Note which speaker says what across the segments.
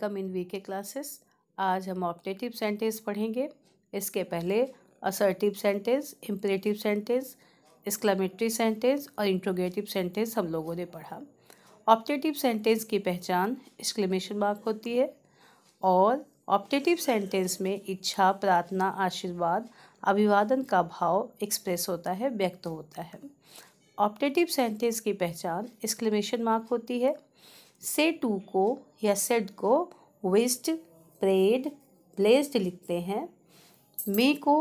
Speaker 1: Welcome in V K classes आज हम optative sentence पढ़ेंगे इसके पहले assertive sentence imperative sentence exclamatory sentence और इंट्रोगेटिव सेंटेंस हम लोगों ने पढ़ा ऑप्टेटिव सेंटेंस की पहचान एक्सक्लेमेशन मार्क होती है और ऑप्टेटिव सेंटेंस में इच्छा प्रार्थना आशीर्वाद अभिवादन का भाव एक्सप्रेस होता है व्यक्त होता है ऑप्टेटिव सेंटेंस की पहचान एक्सक्लेमेशन मार्क होती है से टू को सेड को विस्ट प्रेड ब्लेस्ड लिखते हैं मे को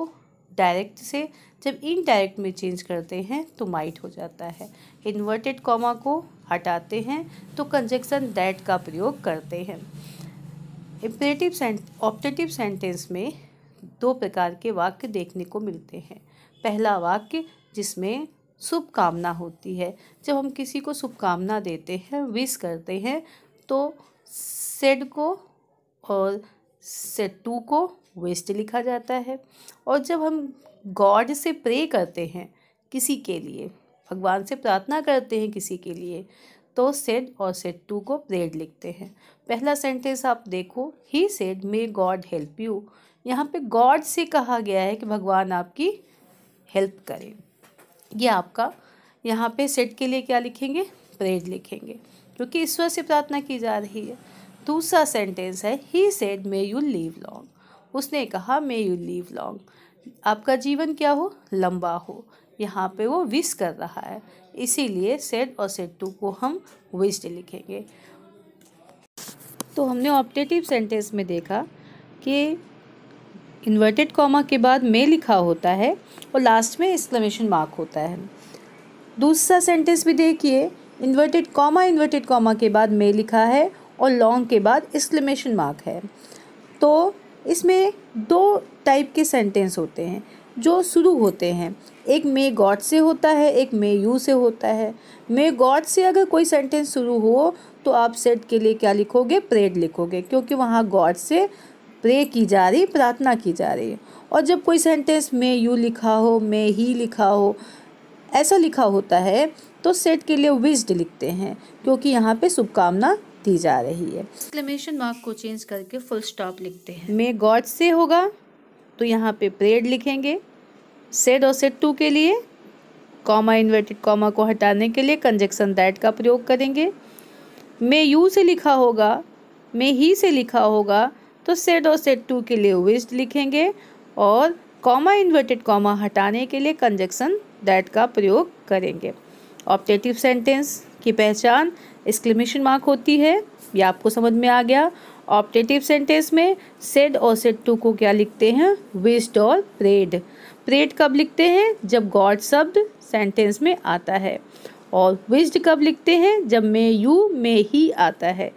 Speaker 1: डायरेक्ट से जब इनडायरेक्ट में चेंज करते हैं तो माइट हो जाता है इन्वर्टेड कॉमा को हटाते हैं तो कंजक्शन डैट का प्रयोग करते हैं इम्परेटिव ऑप्टेटिव सेंटेंस में दो प्रकार के वाक्य देखने को मिलते हैं पहला वाक्य जिसमें शुभकामना होती है जब हम किसी को शुभकामना देते हैं विश करते हैं तो सेड को और सेट टू को वेस्ट लिखा जाता है और जब हम गॉड से प्रे करते हैं किसी के लिए भगवान से प्रार्थना करते हैं किसी के लिए तो सेड और सेड टू को प्रेड लिखते हैं पहला सेंटेंस आप देखो he said may God help you यहाँ पे गॉड से कहा गया है कि भगवान आपकी हेल्प करें ये आपका यहाँ पे सेट के लिए क्या लिखेंगे प्रेड लिखेंगे जो कि ईश्वर से प्रार्थना की जा रही है दूसरा सेंटेंस है he said may you live long उसने कहा मे यू लीव लॉन्ग आपका जीवन क्या हो लंबा हो यहाँ पे वो विश कर रहा है इसीलिए सेड और सेड टू को हम विश्ड लिखेंगे तो हमने ऑप्टेटिव सेंटेंस में देखा कि इन्वर्टेड कॉमा के बाद मे लिखा होता है और लास्ट में एक्सक्लेमेशन मार्क होता है दूसरा सेंटेंस भी देखिए इन्वर्टेड कॉमा इन्वर्टेड कॉमा के बाद मे लिखा है और लॉन्ग के बाद एक्सक्लेमेशन मार्क है तो इसमें दो टाइप के सेंटेंस होते हैं जो शुरू होते हैं एक मे गॉड से होता है एक मे यू से होता है मे गॉड से अगर कोई सेंटेंस शुरू हो तो आप सेट के लिए क्या लिखोगे प्रेड लिखोगे क्योंकि वहाँ गॉड से प्रे की जा रही प्रार्थना की जा रही है और जब कोई सेंटेंस मे यू लिखा हो मे ही लिखा हो ऐसा लिखा होता है तो सेट के लिए विस्ड लिखते हैं क्योंकि यहाँ पे शुभकामना दी जा रही है एक्सक्लेमेशन मार्क को चेंज करके फुल स्टॉप लिखते हैं मे गॉड से होगा तो यहाँ पे प्रेड लिखेंगे सेट और सेट टू के लिए कॉमा इन्वर्टेड कॉमा को हटाने के लिए कंजक्शन दैट का प्रयोग करेंगे मे यू से लिखा होगा मे ही से लिखा होगा तो सेट और सेट टू के लिए विज्ड लिखेंगे और कॉमा इन्वर्टेड कॉमा हटाने के लिए कंजक्शन दैट का प्रयोग करेंगे ऑप्टेटिव सेंटेंस की पहचान एक्सक्लेमेशन मार्क होती है यह आपको समझ में आ गया ऑप्टेटिव सेंटेंस में सेड और सेड टू को क्या लिखते हैं विस्ड और प्रेड प्रेड कब लिखते हैं जब गॉड शब्द सेंटेंस में आता है और विस्ड कब लिखते हैं जब मे यू मे ही आता है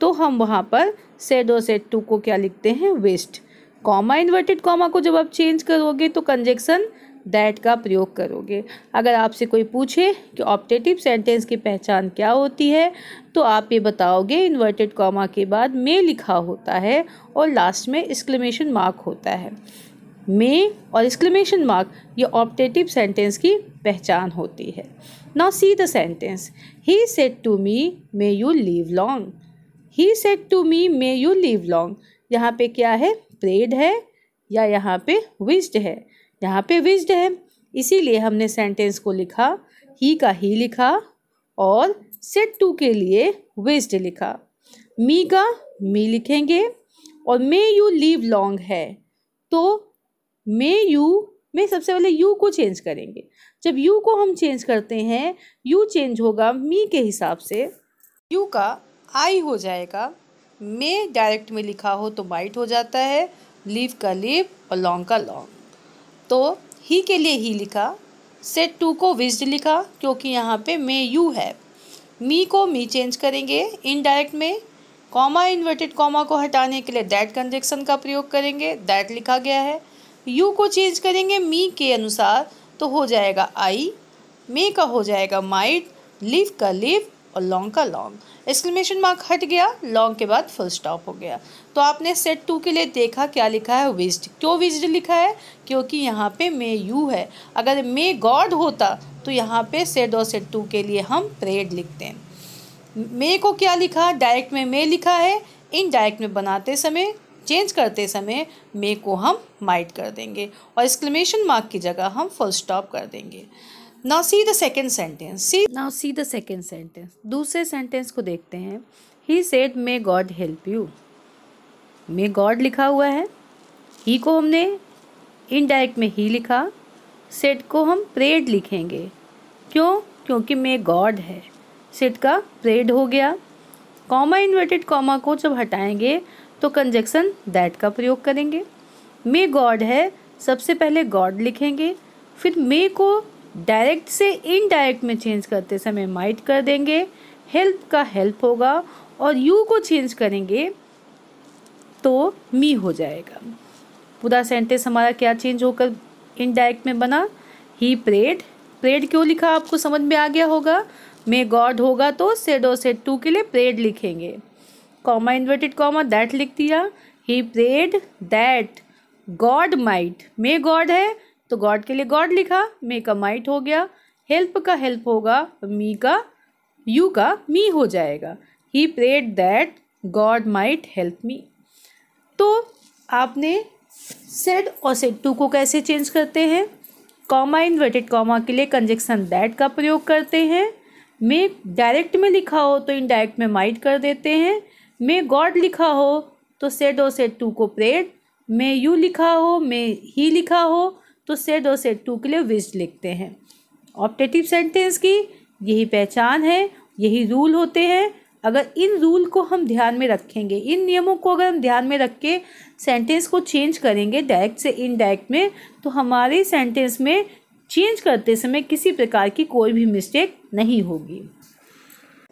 Speaker 1: तो हम वहाँ पर सेड और सेड टू को क्या लिखते हैं वेस्ट कॉमा इन्वर्टेड कॉमा को जब आप चेंज करोगे तो कंजेक्शन दैट का प्रयोग करोगे अगर आपसे कोई पूछे कि ऑप्टेटिव सेंटेंस की पहचान क्या होती है तो आप ये बताओगे इन्वर्टेड कॉमा के बाद मे लिखा होता है और लास्ट में एक्सक्लेमेशन मार्क होता है मे और एक्सक्लेमेशन मार्क ये ऑप्टेटिव सेंटेंस की पहचान होती है now see the sentence he said to me may you live long he said to me may you live long यहाँ पे क्या है प्रेड है या यहाँ पे विस्ड है यहाँ पे विज्ड है इसीलिए हमने सेंटेंस को लिखा ही का ही लिखा और सेट टू के लिए विज्ड लिखा मी का मी लिखेंगे और मे यू लीव लॉन्ग है तो मे यू में सबसे पहले यू को चेंज करेंगे जब यू को हम चेंज करते हैं यू चेंज होगा मी के हिसाब से यू का आई हो जाएगा मे डायरेक्ट में लिखा हो तो माइट हो जाता है लीव का लीव और लॉन्ग का लॉन्ग तो ही के लिए ही लिखा सेट टू को विज्ड लिखा क्योंकि यहाँ पे मे यू है मी को मी चेंज करेंगे इनडायरेक्ट में कॉमा इन्वर्टेड कॉमा को हटाने के लिए दैट कंजेक्शन का प्रयोग करेंगे दैट लिखा गया है यू को चेंज करेंगे मी के अनुसार तो हो जाएगा आई मे का हो जाएगा माइट लिव का लिव और लॉन्ग का लॉन्ग एक्सक्लेमेशन मार्क हट गया लॉन्ग के बाद फुल स्टॉप हो गया तो आपने सेट टू के लिए देखा क्या लिखा है विज्ड क्यों विज्ड लिखा है क्योंकि यहाँ पे मे यू है अगर मे गॉड होता तो यहाँ पे सेट और सेट टू के लिए हम प्रेड लिखते हैं मे को क्या लिखा डायरेक्ट में मे लिखा है इन डायरेक्ट में बनाते समय चेंज करते समय मे को हम माइट कर देंगे और एक्सक्लेमेशन मार्क की जगह हम फुल स्टॉप कर देंगे now see the second sentence see now see the second sentence दूसरे सेंटेंस को देखते हैं he said may God help you may God लिखा हुआ है ही को हमने इनडायरेक्ट में ही लिखा सेट को हम प्रेड लिखेंगे क्यों क्योंकि मे गॉड है सेट का प्रेड हो गया कॉमा इन्वर्टेड कॉमा को जब हटाएंगे तो कंजक्शन दैट का प्रयोग करेंगे मे गॉड है सबसे पहले गॉड लिखेंगे फिर मे को डायरेक्ट से इनडायरेक्ट में चेंज करते समय माइट कर देंगे हेल्प का हेल्प होगा और यू को चेंज करेंगे तो मी हो जाएगा पूरा सेंटेंस हमारा क्या चेंज होकर इनडायरेक्ट में बना ही प्रेड प्रेड क्यों लिखा आपको समझ में आ गया होगा मे गॉड होगा तो सेड और सेड टू के लिए प्रेड लिखेंगे कॉमा इन्वर्टेड कॉमा दैट लिख दिया he prayed that God might may God है तो गॉड के लिए गॉड लिखा मे का माइट हो गया हेल्प का हेल्प होगा मी का यू का मी हो जाएगा he prayed that God might help me तो आपने सेड और सेड टू को कैसे चेंज करते हैं कॉमा इन्वर्टेड कॉमा के लिए कंजेक्शन दैट का प्रयोग करते हैं मे डायरेक्ट में लिखा हो तो इनडायरेक्ट में माइट कर देते हैं मे गॉड लिखा हो तो सेड और सेड टू को प्रेड मे यू लिखा हो मे ही लिखा हो तो सेड और सेड टू के लिए विज लिखते हैं ऑप्टेटिव सेंटेंस की यही पहचान है यही रूल होते हैं अगर इन रूल को हम ध्यान में रखेंगे इन नियमों को अगर हम ध्यान में रख के सेंटेंस को चेंज करेंगे डायरेक्ट से इनडायरेक्ट में तो हमारे सेंटेंस में चेंज करते समय किसी प्रकार की कोई भी मिस्टेक नहीं होगी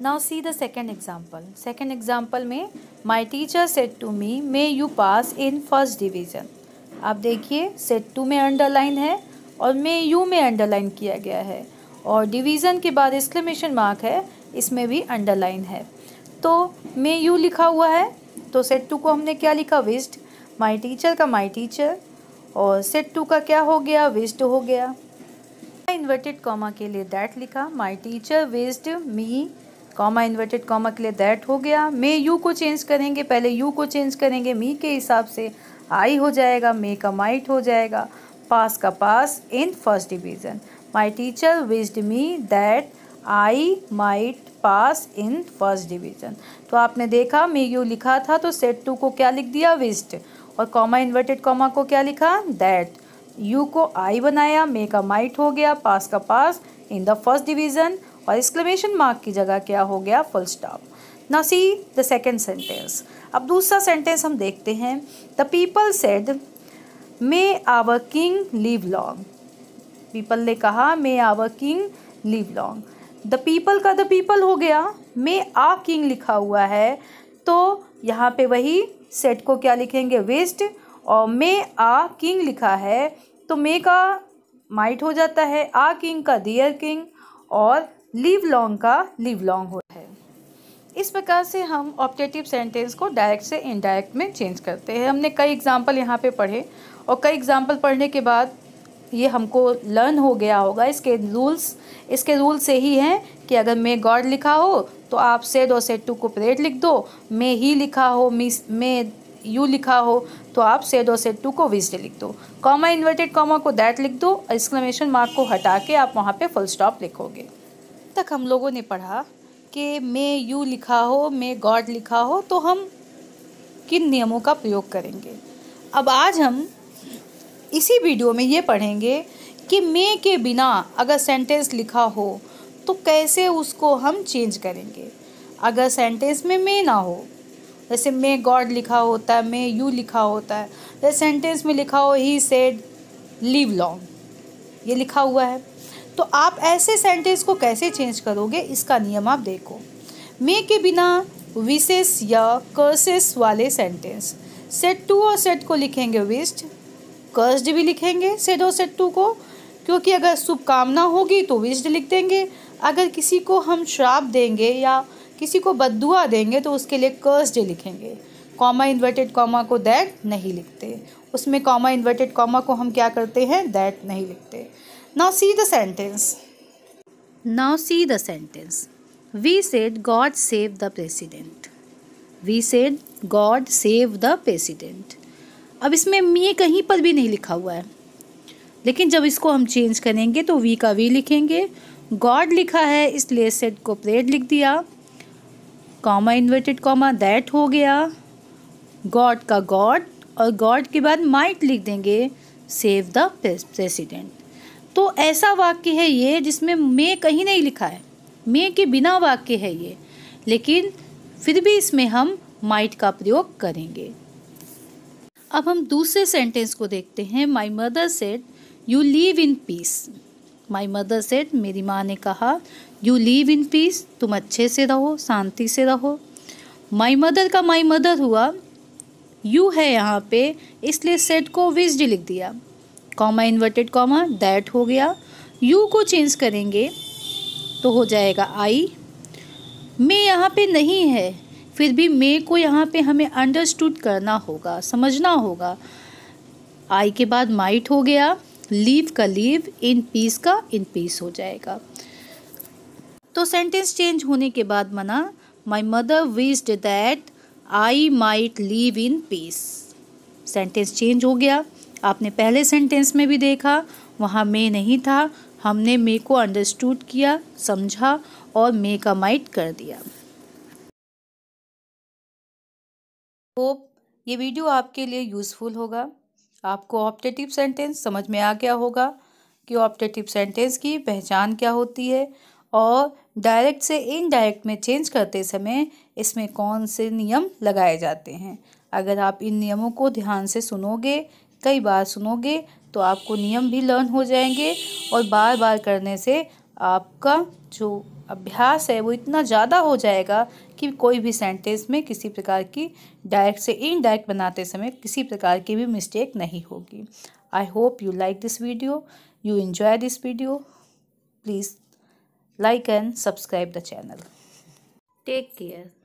Speaker 1: now see the second example second example में my teacher said to me may you pass in first division आप देखिए सेट टू में अंडरलाइन है और में यू में अंडरलाइन किया गया है और डिवीज़न के बाद एक्सक्लेमेशन मार्क है इसमें भी अंडरलाइन है तो में यू लिखा हुआ है तो सेट टू को हमने क्या लिखा विस्ट माई टीचर का माई टीचर और सेट टू का क्या हो गया विस्ट हो गया इन्वर्टेड कॉमा के लिए दैट लिखा my teacher wished me comma inverted comma के लिए दैट हो गया मे यू को चेंज करेंगे पहले यू को चेंज करेंगे मी के हिसाब से आई हो जाएगा मे का माइट हो जाएगा पास का pass in first division my teacher wished me that I might pass in first division तो आपने देखा मे यू लिखा था तो सेट टू को क्या लिख दिया विस्ट और कॉमा इन्वर्टेड कॉमा को क्या लिखा दैट यू को आई बनाया मे का माइट हो गया पास का pass in the first division और एक्सक्लेमेशन मार्क की जगह क्या हो गया फुल स्टॉप ना सी द सेकेंड सेंटेंस अब दूसरा सेंटेंस हम देखते हैं the people said may our king live long people ने कहा may our king live long the people का द पीपल हो गया मे आ किंग लिखा हुआ है तो यहाँ पे वही सेट को क्या लिखेंगे वेस्ट और मे आ किंग लिखा है तो मे का माइट हो जाता है आ किंग का दियर किंग और लिव लॉन्ग का लिव लॉन्ग होता है इस प्रकार से हम ऑप्टेटिव सेंटेंस को डायरेक्ट से इनडायरेक्ट में चेंज करते हैं हमने कई एग्जाम्पल यहाँ पे पढ़े और कई एग्जाम्पल पढ़ने के बाद ये हमको लर्न हो गया होगा इसके रूल्स इसके रूल से ही हैं कि अगर मे गॉड लिखा हो तो आप सेड और सेड टू को प्रेड लिख दो मे ही लिखा हो मिस मे यू लिखा हो तो आप सेड और सेड टू को विजडे लिख दो कॉमा इन्वर्टेड कॉमा को दैट लिख दो एक्सक्लेमेशन मार्क को हटा के आप वहाँ पे फुल स्टॉप लिखोगे तक हम लोगों ने पढ़ा के मे यू लिखा हो मे गॉड लिखा हो तो हम किन नियमों का प्रयोग करेंगे अब आज हम इसी वीडियो में ये पढ़ेंगे कि मे के बिना अगर सेंटेंस लिखा हो तो कैसे उसको हम चेंज करेंगे अगर सेंटेंस में मे ना हो जैसे मे गॉड लिखा होता है मे यू लिखा होता है जैसे सेंटेंस में लिखा हो ही सेड लिव लॉन्ग ये लिखा हुआ है तो आप ऐसे सेंटेंस को कैसे चेंज करोगे इसका नियम आप देखो मे के बिना विशेष या कर्सेस वाले सेंटेंस सेट टू और सेट को लिखेंगे विस्ट कर्स्ड भी लिखेंगे सेट और सेट टू को क्योंकि अगर शुभकामना होगी तो विस्ड लिख देंगे अगर किसी को हम श्राप देंगे या किसी को बदुआ देंगे तो उसके लिए कर्स्ड लिखेंगे कॉमा इन्वर्टेड कॉमा को दैट नहीं लिखते उसमें कॉमा इन्वर्टेड कॉमा को हम क्या करते हैं दैट नहीं लिखते Now see the sentence. Now see the sentence. We said God save the president. We said God save the president. अब इसमें मी कहीं पर भी नहीं लिखा हुआ है लेकिन जब इसको हम चेंज करेंगे तो वी का वी लिखेंगे गॉड लिखा है इसलिए सेट को प्रेड लिख दिया कॉमा इन्वर्टेड कॉमा दैट हो गया गॉड का गॉड और गॉड के बाद माइट लिख देंगे सेव द प्रेसिडेंट तो ऐसा वाक्य है ये जिसमें मैं कहीं नहीं लिखा है मे के बिना वाक्य है ये लेकिन फिर भी इसमें हम माइट का प्रयोग करेंगे अब हम दूसरे सेंटेंस को देखते हैं my mother said you live in peace my mother said मेरी माँ ने कहा यू लीव इन पीस तुम अच्छे से रहो शांति से रहो माई मदर का माई मदर हुआ यू है यहाँ पे इसलिए सेट को विज्ड लिख दिया कॉमा इन्वर्टेड कॉमा दैट हो गया यू को चेंज करेंगे तो हो जाएगा आई मे यहाँ पे नहीं है फिर भी मे को यहाँ पे हमें अंडरस्टूड करना होगा समझना होगा आई के बाद माइट हो गया लीव का लीव इन पीस का इन पीस हो जाएगा तो सेंटेंस चेंज होने के बाद मना my mother wished that I might live in peace sentence change हो गया आपने पहले सेंटेंस में भी देखा वहाँ मे नहीं था हमने मे को अंडरस्टूड किया समझा और मे का माइट कर दिया होप ये वीडियो आपके लिए यूज़फुल होगा आपको ऑप्टेटिव सेंटेंस समझ में आ गया होगा कि ऑप्टेटिव सेंटेंस की पहचान क्या होती है और डायरेक्ट से इनडायरेक्ट में चेंज करते समय इसमें कौन से नियम लगाए जाते हैं अगर आप इन नियमों को ध्यान से सुनोगे कई बार सुनोगे तो आपको नियम भी लर्न हो जाएंगे और बार बार करने से आपका जो अभ्यास है वो इतना ज़्यादा हो जाएगा कि कोई भी सेंटेंस में किसी प्रकार की डायरेक्ट से इनडायरेक्ट बनाते समय किसी प्रकार की भी मिस्टेक नहीं होगी I hope you like this video you enjoy this video please like and subscribe the channel take care